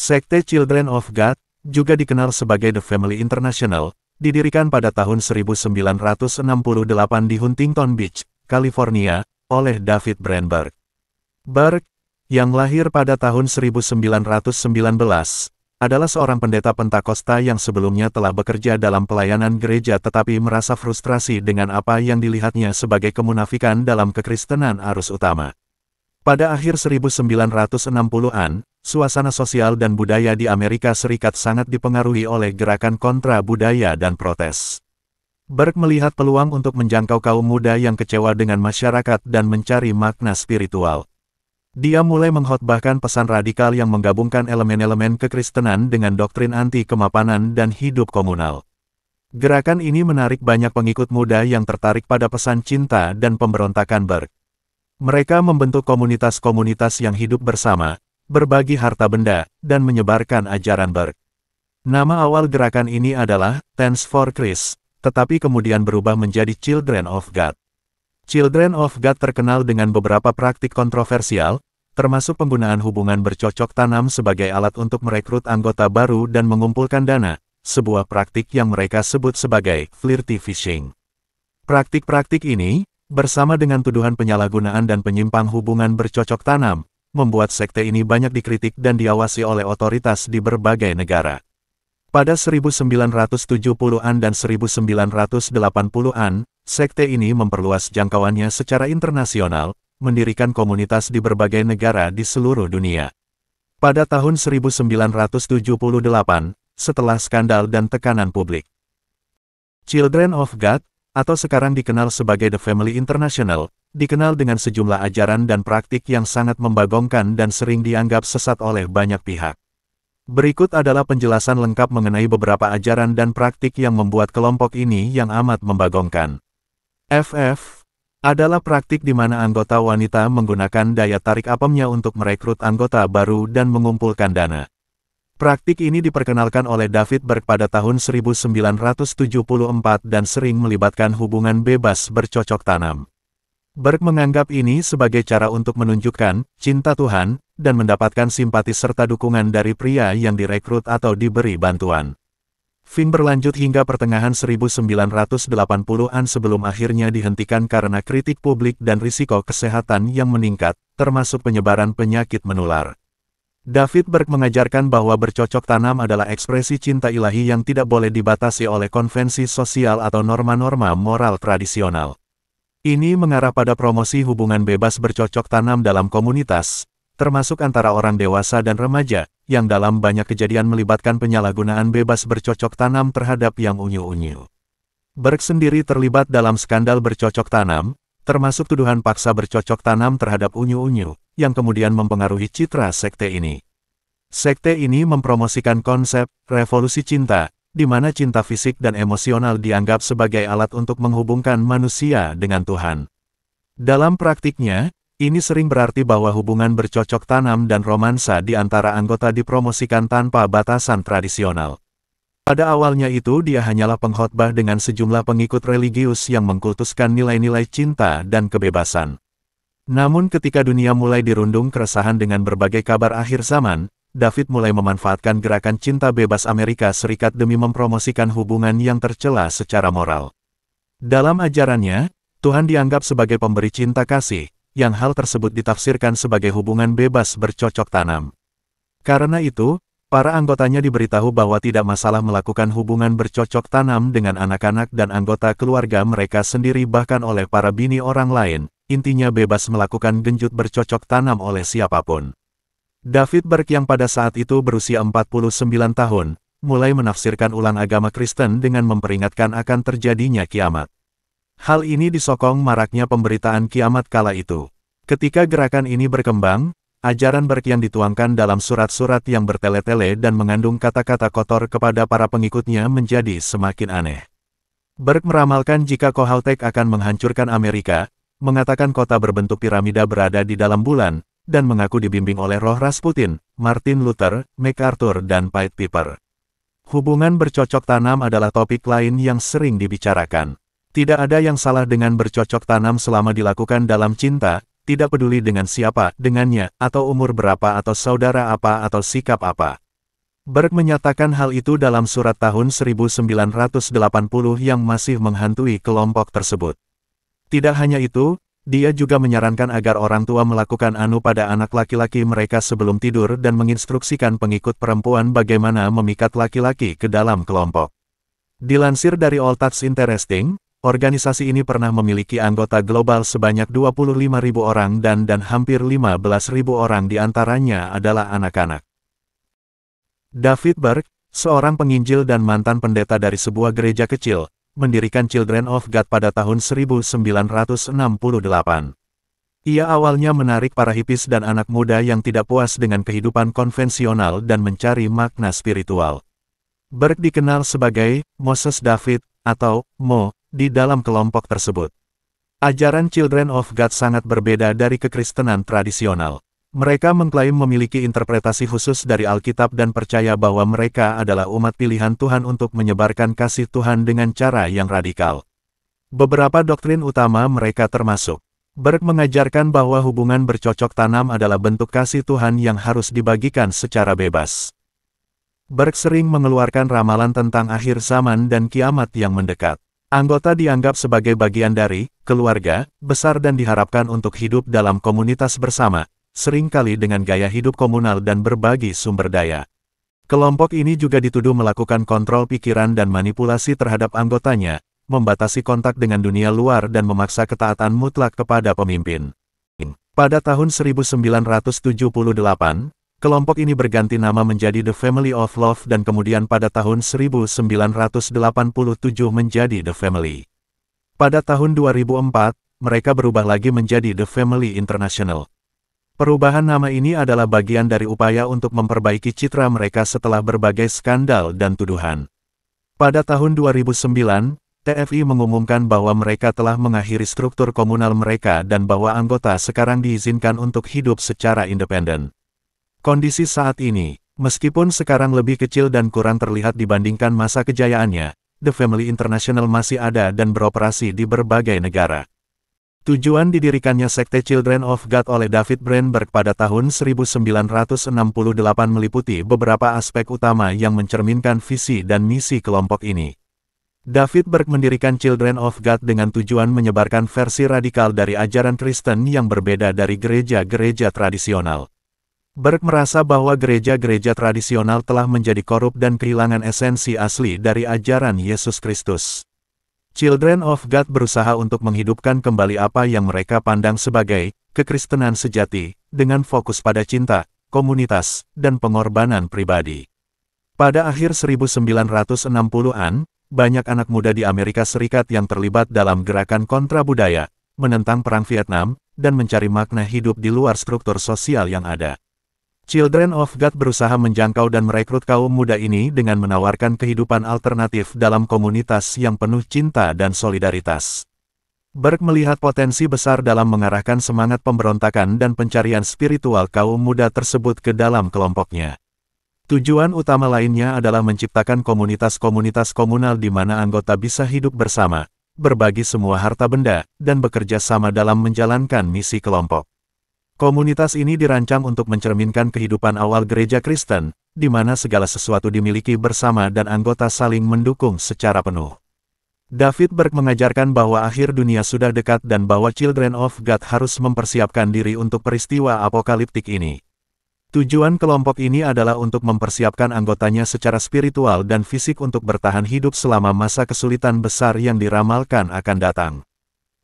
Sekte Children of God, juga dikenal sebagai The Family International, didirikan pada tahun 1968 di Huntington Beach, California, oleh David Brandberg. Berg, yang lahir pada tahun 1919, adalah seorang pendeta Pentakosta yang sebelumnya telah bekerja dalam pelayanan gereja tetapi merasa frustrasi dengan apa yang dilihatnya sebagai kemunafikan dalam kekristenan arus utama. Pada akhir 1960-an, suasana sosial dan budaya di Amerika Serikat sangat dipengaruhi oleh gerakan kontra budaya dan protes. Berk melihat peluang untuk menjangkau kaum muda yang kecewa dengan masyarakat dan mencari makna spiritual. Dia mulai menghotbahkan pesan radikal yang menggabungkan elemen-elemen kekristenan dengan doktrin anti kemapanan dan hidup komunal. Gerakan ini menarik banyak pengikut muda yang tertarik pada pesan cinta dan pemberontakan Berk. Mereka membentuk komunitas-komunitas yang hidup bersama, berbagi harta benda, dan menyebarkan ajaran Berg. Nama awal gerakan ini adalah Tens for Chris, tetapi kemudian berubah menjadi Children of God. Children of God terkenal dengan beberapa praktik kontroversial, termasuk penggunaan hubungan bercocok tanam sebagai alat untuk merekrut anggota baru dan mengumpulkan dana, sebuah praktik yang mereka sebut sebagai flirty fishing. Praktik-praktik ini, bersama dengan tuduhan penyalahgunaan dan penyimpang hubungan bercocok tanam, membuat sekte ini banyak dikritik dan diawasi oleh otoritas di berbagai negara. Pada 1970-an dan 1980-an, sekte ini memperluas jangkauannya secara internasional, mendirikan komunitas di berbagai negara di seluruh dunia. Pada tahun 1978, setelah skandal dan tekanan publik, Children of God, atau sekarang dikenal sebagai The Family International, dikenal dengan sejumlah ajaran dan praktik yang sangat membagongkan dan sering dianggap sesat oleh banyak pihak. Berikut adalah penjelasan lengkap mengenai beberapa ajaran dan praktik yang membuat kelompok ini yang amat membagongkan. FF adalah praktik di mana anggota wanita menggunakan daya tarik apemnya untuk merekrut anggota baru dan mengumpulkan dana. Praktik ini diperkenalkan oleh David Berg pada tahun 1974 dan sering melibatkan hubungan bebas bercocok tanam. Berg menganggap ini sebagai cara untuk menunjukkan cinta Tuhan dan mendapatkan simpati serta dukungan dari pria yang direkrut atau diberi bantuan. Film berlanjut hingga pertengahan 1980-an sebelum akhirnya dihentikan karena kritik publik dan risiko kesehatan yang meningkat, termasuk penyebaran penyakit menular. David Berg mengajarkan bahwa bercocok tanam adalah ekspresi cinta ilahi yang tidak boleh dibatasi oleh konvensi sosial atau norma-norma moral tradisional. Ini mengarah pada promosi hubungan bebas bercocok tanam dalam komunitas, termasuk antara orang dewasa dan remaja, yang dalam banyak kejadian melibatkan penyalahgunaan bebas bercocok tanam terhadap yang unyu-unyu. Berg sendiri terlibat dalam skandal bercocok tanam, termasuk tuduhan paksa bercocok tanam terhadap unyu-unyu, yang kemudian mempengaruhi citra sekte ini. Sekte ini mempromosikan konsep revolusi cinta, di mana cinta fisik dan emosional dianggap sebagai alat untuk menghubungkan manusia dengan Tuhan. Dalam praktiknya, ini sering berarti bahwa hubungan bercocok tanam dan romansa di antara anggota dipromosikan tanpa batasan tradisional. Pada awalnya itu dia hanyalah pengkhotbah dengan sejumlah pengikut religius yang mengkultuskan nilai-nilai cinta dan kebebasan. Namun ketika dunia mulai dirundung keresahan dengan berbagai kabar akhir zaman, David mulai memanfaatkan gerakan cinta bebas Amerika Serikat demi mempromosikan hubungan yang tercela secara moral. Dalam ajarannya, Tuhan dianggap sebagai pemberi cinta kasih, yang hal tersebut ditafsirkan sebagai hubungan bebas bercocok tanam. Karena itu, Para anggotanya diberitahu bahwa tidak masalah melakukan hubungan bercocok tanam dengan anak-anak dan anggota keluarga mereka sendiri bahkan oleh para bini orang lain, intinya bebas melakukan genjut bercocok tanam oleh siapapun. David Berg yang pada saat itu berusia 49 tahun, mulai menafsirkan ulang agama Kristen dengan memperingatkan akan terjadinya kiamat. Hal ini disokong maraknya pemberitaan kiamat kala itu. Ketika gerakan ini berkembang, Ajaran berkian dituangkan dalam surat-surat yang bertele-tele dan mengandung kata-kata kotor kepada para pengikutnya menjadi semakin aneh. Berk meramalkan jika Kohaltek akan menghancurkan Amerika, mengatakan kota berbentuk piramida berada di dalam bulan, dan mengaku dibimbing oleh roh Rasputin, Martin Luther, MacArthur dan Pied Piper. Hubungan bercocok tanam adalah topik lain yang sering dibicarakan. Tidak ada yang salah dengan bercocok tanam selama dilakukan dalam cinta, tidak peduli dengan siapa, dengannya, atau umur berapa atau saudara apa atau sikap apa. Berg menyatakan hal itu dalam surat tahun 1980 yang masih menghantui kelompok tersebut. Tidak hanya itu, dia juga menyarankan agar orang tua melakukan anu pada anak laki-laki mereka sebelum tidur dan menginstruksikan pengikut perempuan bagaimana memikat laki-laki ke dalam kelompok. Dilansir dari All Interesting, Organisasi ini pernah memiliki anggota global sebanyak 25.000 orang dan dan hampir 15.000 orang di antaranya adalah anak-anak. David Berg, seorang penginjil dan mantan pendeta dari sebuah gereja kecil, mendirikan Children of God pada tahun 1968. Ia awalnya menarik para hipis dan anak muda yang tidak puas dengan kehidupan konvensional dan mencari makna spiritual. Berg dikenal sebagai Moses David atau Mo di dalam kelompok tersebut. Ajaran Children of God sangat berbeda dari kekristenan tradisional. Mereka mengklaim memiliki interpretasi khusus dari Alkitab dan percaya bahwa mereka adalah umat pilihan Tuhan untuk menyebarkan kasih Tuhan dengan cara yang radikal. Beberapa doktrin utama mereka termasuk Berk mengajarkan bahwa hubungan bercocok tanam adalah bentuk kasih Tuhan yang harus dibagikan secara bebas. Berk sering mengeluarkan ramalan tentang akhir zaman dan kiamat yang mendekat. Anggota dianggap sebagai bagian dari keluarga besar dan diharapkan untuk hidup dalam komunitas bersama, seringkali dengan gaya hidup komunal dan berbagi sumber daya. Kelompok ini juga dituduh melakukan kontrol pikiran dan manipulasi terhadap anggotanya, membatasi kontak dengan dunia luar dan memaksa ketaatan mutlak kepada pemimpin. Pada tahun 1978, Kelompok ini berganti nama menjadi The Family of Love dan kemudian pada tahun 1987 menjadi The Family. Pada tahun 2004, mereka berubah lagi menjadi The Family International. Perubahan nama ini adalah bagian dari upaya untuk memperbaiki citra mereka setelah berbagai skandal dan tuduhan. Pada tahun 2009, TFI mengumumkan bahwa mereka telah mengakhiri struktur komunal mereka dan bahwa anggota sekarang diizinkan untuk hidup secara independen. Kondisi saat ini, meskipun sekarang lebih kecil dan kurang terlihat dibandingkan masa kejayaannya, The Family International masih ada dan beroperasi di berbagai negara. Tujuan didirikannya Sekte Children of God oleh David Brandberg pada tahun 1968 meliputi beberapa aspek utama yang mencerminkan visi dan misi kelompok ini. David Berg mendirikan Children of God dengan tujuan menyebarkan versi radikal dari ajaran Kristen yang berbeda dari gereja-gereja tradisional. Berk merasa bahwa gereja-gereja tradisional telah menjadi korup dan kehilangan esensi asli dari ajaran Yesus Kristus. Children of God berusaha untuk menghidupkan kembali apa yang mereka pandang sebagai kekristenan sejati, dengan fokus pada cinta, komunitas, dan pengorbanan pribadi. Pada akhir 1960-an, banyak anak muda di Amerika Serikat yang terlibat dalam gerakan kontra budaya, menentang Perang Vietnam, dan mencari makna hidup di luar struktur sosial yang ada. Children of God berusaha menjangkau dan merekrut kaum muda ini dengan menawarkan kehidupan alternatif dalam komunitas yang penuh cinta dan solidaritas. Berk melihat potensi besar dalam mengarahkan semangat pemberontakan dan pencarian spiritual kaum muda tersebut ke dalam kelompoknya. Tujuan utama lainnya adalah menciptakan komunitas-komunitas komunal di mana anggota bisa hidup bersama, berbagi semua harta benda, dan bekerja sama dalam menjalankan misi kelompok. Komunitas ini dirancang untuk mencerminkan kehidupan awal gereja Kristen, di mana segala sesuatu dimiliki bersama dan anggota saling mendukung secara penuh. David Berg mengajarkan bahwa akhir dunia sudah dekat dan bahwa Children of God harus mempersiapkan diri untuk peristiwa apokaliptik ini. Tujuan kelompok ini adalah untuk mempersiapkan anggotanya secara spiritual dan fisik untuk bertahan hidup selama masa kesulitan besar yang diramalkan akan datang.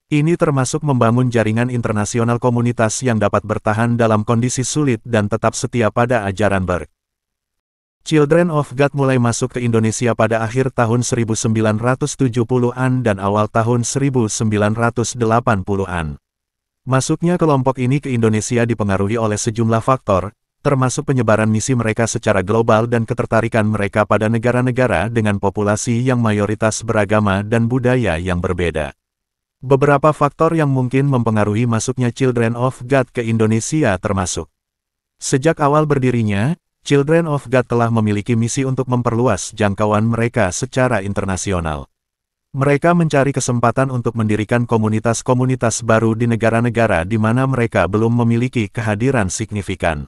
Ini termasuk membangun jaringan internasional komunitas yang dapat bertahan dalam kondisi sulit dan tetap setia pada ajaran Berg. Children of God mulai masuk ke Indonesia pada akhir tahun 1970-an dan awal tahun 1980-an. Masuknya kelompok ini ke Indonesia dipengaruhi oleh sejumlah faktor, termasuk penyebaran misi mereka secara global dan ketertarikan mereka pada negara-negara dengan populasi yang mayoritas beragama dan budaya yang berbeda. Beberapa faktor yang mungkin mempengaruhi masuknya Children of God ke Indonesia termasuk. Sejak awal berdirinya, Children of God telah memiliki misi untuk memperluas jangkauan mereka secara internasional. Mereka mencari kesempatan untuk mendirikan komunitas-komunitas baru di negara-negara di mana mereka belum memiliki kehadiran signifikan.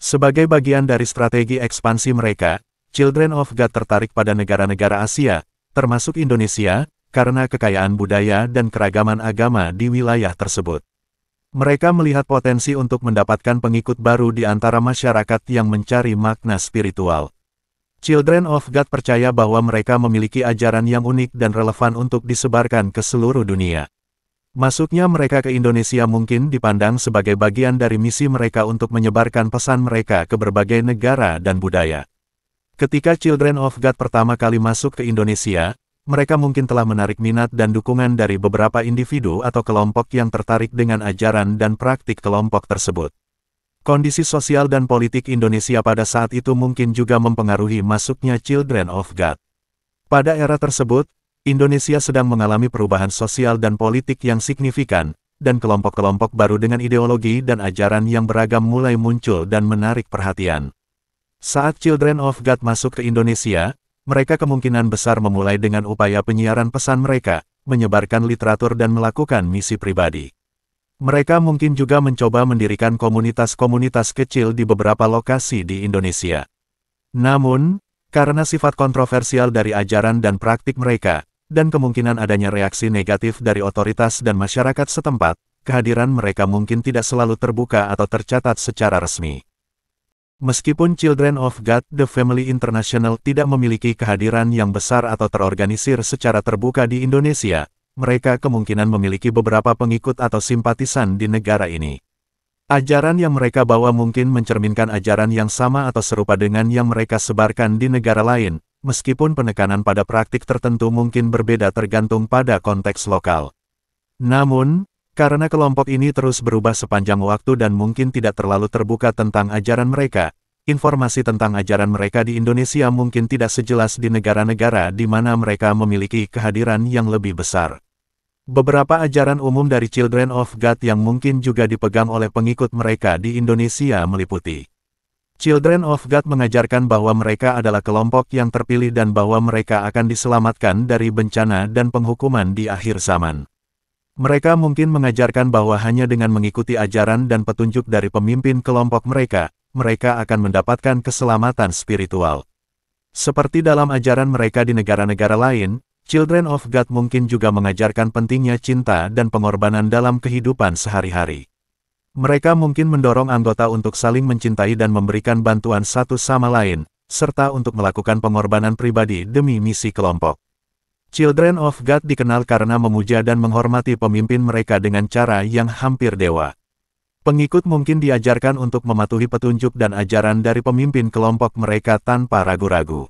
Sebagai bagian dari strategi ekspansi mereka, Children of God tertarik pada negara-negara Asia, termasuk Indonesia, karena kekayaan budaya dan keragaman agama di wilayah tersebut. Mereka melihat potensi untuk mendapatkan pengikut baru di antara masyarakat yang mencari makna spiritual. Children of God percaya bahwa mereka memiliki ajaran yang unik dan relevan untuk disebarkan ke seluruh dunia. Masuknya mereka ke Indonesia mungkin dipandang sebagai bagian dari misi mereka untuk menyebarkan pesan mereka ke berbagai negara dan budaya. Ketika Children of God pertama kali masuk ke Indonesia, mereka mungkin telah menarik minat dan dukungan dari beberapa individu atau kelompok yang tertarik dengan ajaran dan praktik kelompok tersebut. Kondisi sosial dan politik Indonesia pada saat itu mungkin juga mempengaruhi masuknya Children of God. Pada era tersebut, Indonesia sedang mengalami perubahan sosial dan politik yang signifikan, dan kelompok-kelompok baru dengan ideologi dan ajaran yang beragam mulai muncul dan menarik perhatian. Saat Children of God masuk ke Indonesia, mereka kemungkinan besar memulai dengan upaya penyiaran pesan mereka, menyebarkan literatur dan melakukan misi pribadi. Mereka mungkin juga mencoba mendirikan komunitas-komunitas kecil di beberapa lokasi di Indonesia. Namun, karena sifat kontroversial dari ajaran dan praktik mereka, dan kemungkinan adanya reaksi negatif dari otoritas dan masyarakat setempat, kehadiran mereka mungkin tidak selalu terbuka atau tercatat secara resmi. Meskipun Children of God The Family International tidak memiliki kehadiran yang besar atau terorganisir secara terbuka di Indonesia, mereka kemungkinan memiliki beberapa pengikut atau simpatisan di negara ini. Ajaran yang mereka bawa mungkin mencerminkan ajaran yang sama atau serupa dengan yang mereka sebarkan di negara lain, meskipun penekanan pada praktik tertentu mungkin berbeda tergantung pada konteks lokal. Namun, karena kelompok ini terus berubah sepanjang waktu dan mungkin tidak terlalu terbuka tentang ajaran mereka, informasi tentang ajaran mereka di Indonesia mungkin tidak sejelas di negara-negara di mana mereka memiliki kehadiran yang lebih besar. Beberapa ajaran umum dari Children of God yang mungkin juga dipegang oleh pengikut mereka di Indonesia meliputi Children of God mengajarkan bahwa mereka adalah kelompok yang terpilih dan bahwa mereka akan diselamatkan dari bencana dan penghukuman di akhir zaman. Mereka mungkin mengajarkan bahwa hanya dengan mengikuti ajaran dan petunjuk dari pemimpin kelompok mereka, mereka akan mendapatkan keselamatan spiritual. Seperti dalam ajaran mereka di negara-negara lain, Children of God mungkin juga mengajarkan pentingnya cinta dan pengorbanan dalam kehidupan sehari-hari. Mereka mungkin mendorong anggota untuk saling mencintai dan memberikan bantuan satu sama lain, serta untuk melakukan pengorbanan pribadi demi misi kelompok. Children of God dikenal karena memuja dan menghormati pemimpin mereka dengan cara yang hampir dewa. Pengikut mungkin diajarkan untuk mematuhi petunjuk dan ajaran dari pemimpin kelompok mereka tanpa ragu-ragu.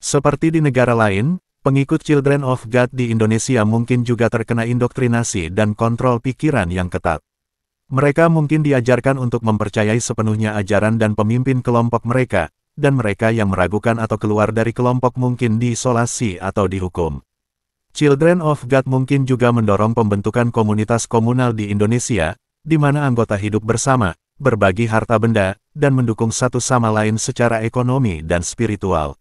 Seperti di negara lain, pengikut Children of God di Indonesia mungkin juga terkena indoktrinasi dan kontrol pikiran yang ketat. Mereka mungkin diajarkan untuk mempercayai sepenuhnya ajaran dan pemimpin kelompok mereka, dan mereka yang meragukan atau keluar dari kelompok mungkin diisolasi atau dihukum. Children of God mungkin juga mendorong pembentukan komunitas komunal di Indonesia, di mana anggota hidup bersama, berbagi harta benda, dan mendukung satu sama lain secara ekonomi dan spiritual.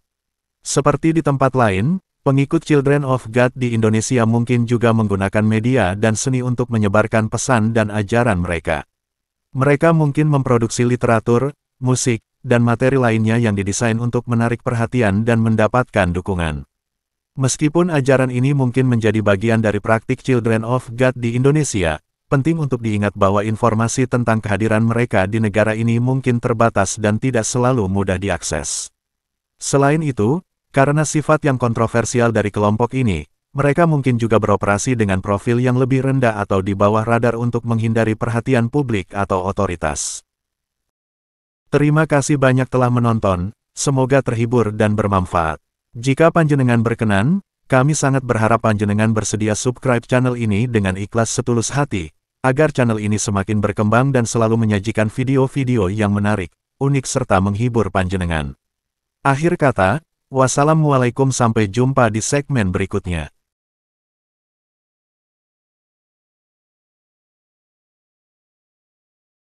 Seperti di tempat lain, pengikut Children of God di Indonesia mungkin juga menggunakan media dan seni untuk menyebarkan pesan dan ajaran mereka. Mereka mungkin memproduksi literatur, musik, dan materi lainnya yang didesain untuk menarik perhatian dan mendapatkan dukungan. Meskipun ajaran ini mungkin menjadi bagian dari praktik Children of God di Indonesia, penting untuk diingat bahwa informasi tentang kehadiran mereka di negara ini mungkin terbatas dan tidak selalu mudah diakses. Selain itu, karena sifat yang kontroversial dari kelompok ini, mereka mungkin juga beroperasi dengan profil yang lebih rendah atau di bawah radar untuk menghindari perhatian publik atau otoritas. Terima kasih banyak telah menonton, semoga terhibur dan bermanfaat. Jika panjenengan berkenan, kami sangat berharap panjenengan bersedia subscribe channel ini dengan ikhlas setulus hati, agar channel ini semakin berkembang dan selalu menyajikan video-video yang menarik, unik serta menghibur panjenengan. Akhir kata, wassalamualaikum sampai jumpa di segmen berikutnya.